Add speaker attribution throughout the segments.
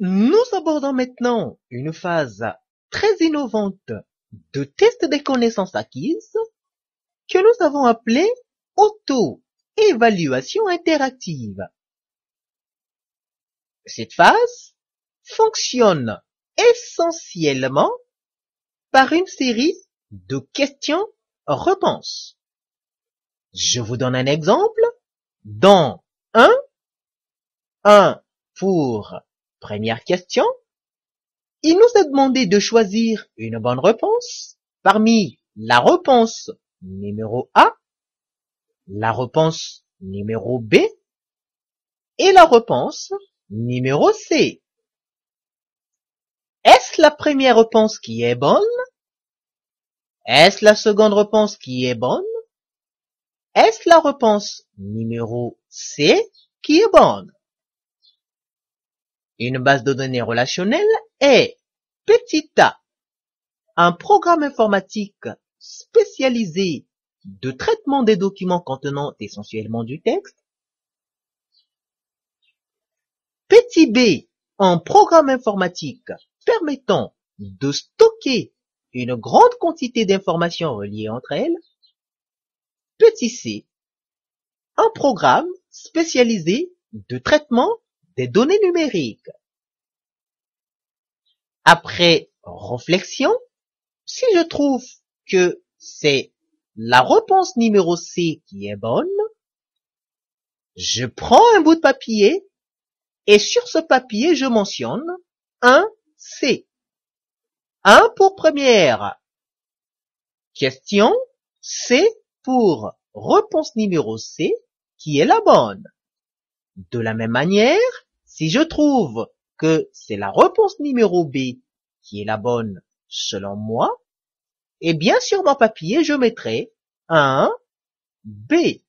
Speaker 1: Nous abordons maintenant une phase très innovante de test des connaissances acquises que nous avons appelée auto-évaluation interactive. Cette phase fonctionne essentiellement par une série de questions-réponses. Je vous donne un exemple. Dans un un pour Première question. Il nous a demandé de choisir une bonne réponse parmi la réponse numéro A, la réponse numéro B et la réponse numéro C. Est-ce la première réponse qui est bonne Est-ce la seconde réponse qui est bonne Est-ce la réponse numéro C qui est bonne une base de données relationnelle est petit a un programme informatique spécialisé de traitement des documents contenant essentiellement du texte. Petit b un programme informatique permettant de stocker une grande quantité d'informations reliées entre elles. Petit c, un programme spécialisé de traitement des données numériques. Après réflexion, si je trouve que c'est la réponse numéro C qui est bonne, je prends un bout de papier et sur ce papier, je mentionne un C. Un pour première. Question C pour réponse numéro C qui est la bonne. De la même manière, si je trouve que c'est la réponse numéro B qui est la bonne selon moi, et eh bien sur mon papier, je mettrai un B.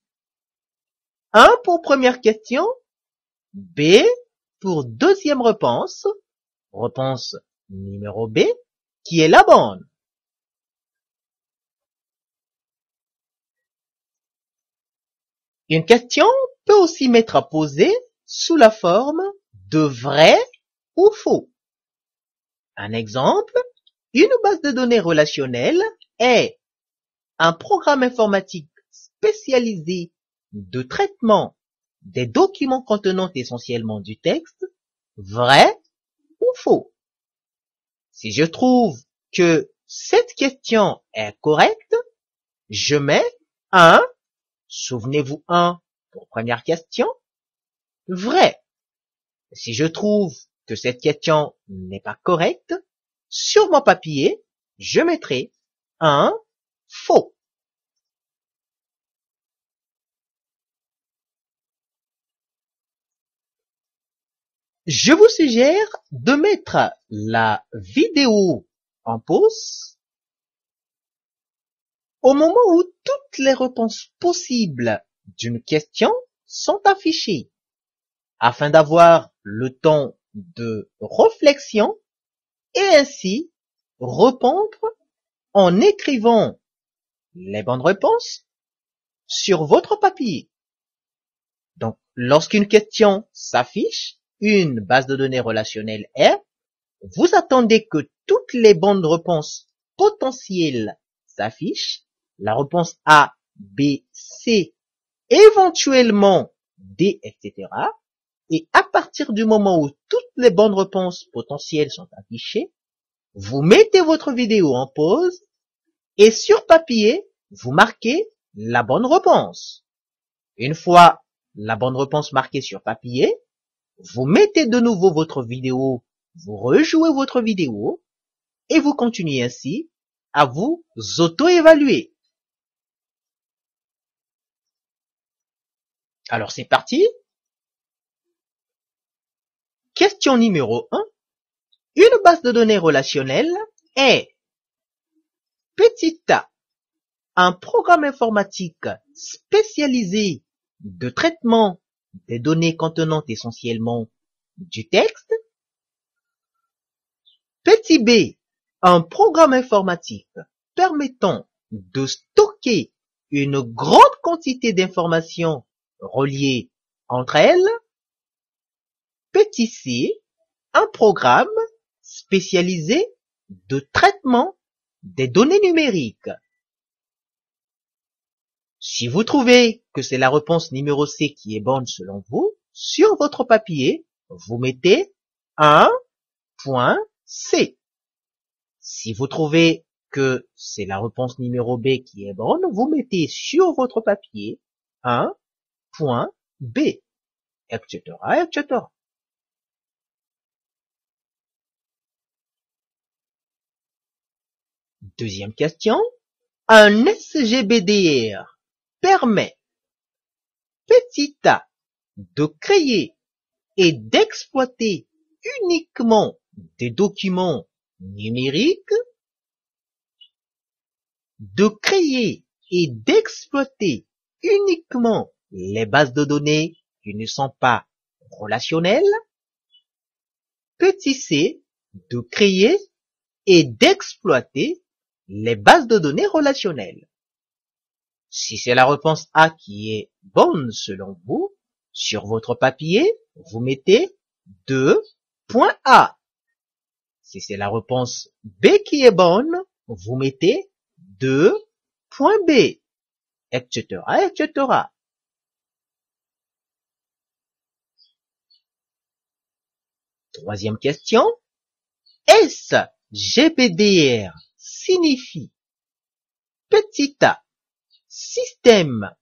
Speaker 1: 1 pour première question, B pour deuxième réponse, réponse numéro B, qui est la bonne. Une question peut aussi à poser sous la forme de vrai ou faux. Un exemple, une base de données relationnelle est un programme informatique spécialisé de traitement des documents contenant essentiellement du texte, vrai ou faux. Si je trouve que cette question est correcte, je mets un, souvenez-vous un pour première question Vrai. Si je trouve que cette question n'est pas correcte, sur mon papier, je mettrai un faux. Je vous suggère de mettre la vidéo en pause au moment où toutes les réponses possibles d'une question sont affichées afin d'avoir le temps de réflexion et ainsi répondre en écrivant les bonnes réponses sur votre papier. Donc, lorsqu'une question s'affiche, une base de données relationnelle est. vous attendez que toutes les bonnes réponses potentielles s'affichent. La réponse A, B, C éventuellement D, etc. Et à partir du moment où toutes les bonnes réponses potentielles sont affichées, vous mettez votre vidéo en pause et sur papier, vous marquez la bonne réponse. Une fois la bonne réponse marquée sur papier, vous mettez de nouveau votre vidéo, vous rejouez votre vidéo et vous continuez ainsi à vous auto-évaluer. Alors c'est parti Question numéro 1. Une base de données relationnelle est petit a un programme informatique spécialisé de traitement des données contenant essentiellement du texte. Petit b, un programme informatique permettant de stocker une grande quantité d'informations reliées entre elles, petit c. un programme spécialisé de traitement des données numériques. Si vous trouvez que c'est la réponse numéro C qui est bonne selon vous, sur votre papier, vous mettez 1.C. Si vous trouvez que c'est la réponse numéro B qui est bonne, vous mettez sur votre papier 1.C point B, etc., etc. Deuxième question. Un SGBDR permet petit a de créer et d'exploiter uniquement des documents numériques, de créer et d'exploiter uniquement les bases de données qui ne sont pas relationnelles, petit c de créer et d'exploiter les bases de données relationnelles. Si c'est la réponse A qui est bonne selon vous, sur votre papier, vous mettez 2.A. Si c'est la réponse B qui est bonne, vous mettez 2.B, etc., etc. Troisième question, SGBDR signifie petit a système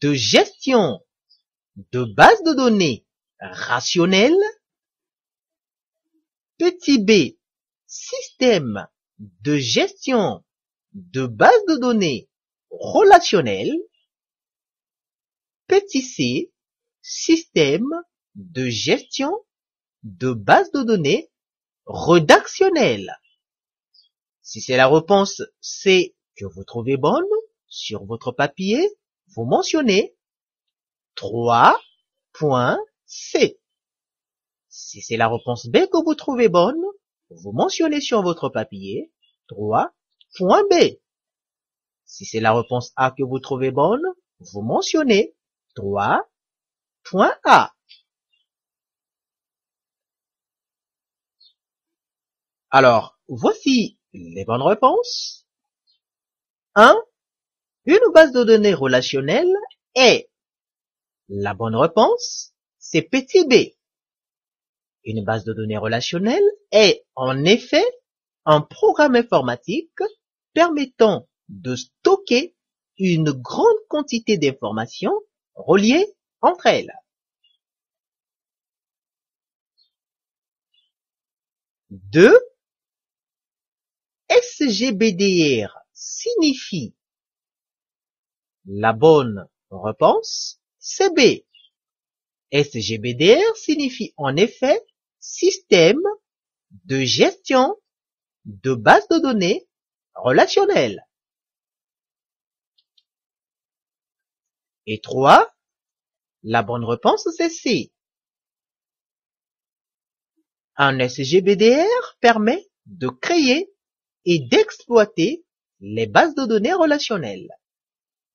Speaker 1: de gestion de base de données rationnelle, petit b système de gestion de base de données relationnelle, petit c système de gestion de base de données redactionnelle. Si c'est la réponse C que vous trouvez bonne, sur votre papier, vous mentionnez 3.C. Si c'est la réponse B que vous trouvez bonne, vous mentionnez sur votre papier 3.B. Si c'est la réponse A que vous trouvez bonne, vous mentionnez 3.A. Alors, voici les bonnes réponses. 1. Une base de données relationnelle est la bonne réponse, c'est petit b. Une base de données relationnelle est en effet un programme informatique permettant de stocker une grande quantité d'informations reliées entre elles. 2. SGBDR signifie la bonne réponse cb. SGBDR signifie en effet système de gestion de base de données relationnelle. Et 3. La bonne réponse, c'est C. Un SGBDR permet de créer et d'exploiter les bases de données relationnelles.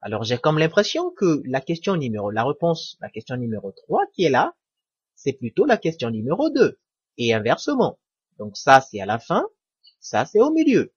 Speaker 1: Alors j'ai comme l'impression que la question numéro, la réponse, la question numéro 3 qui est là, c'est plutôt la question numéro 2, et inversement. Donc ça c'est à la fin, ça c'est au milieu.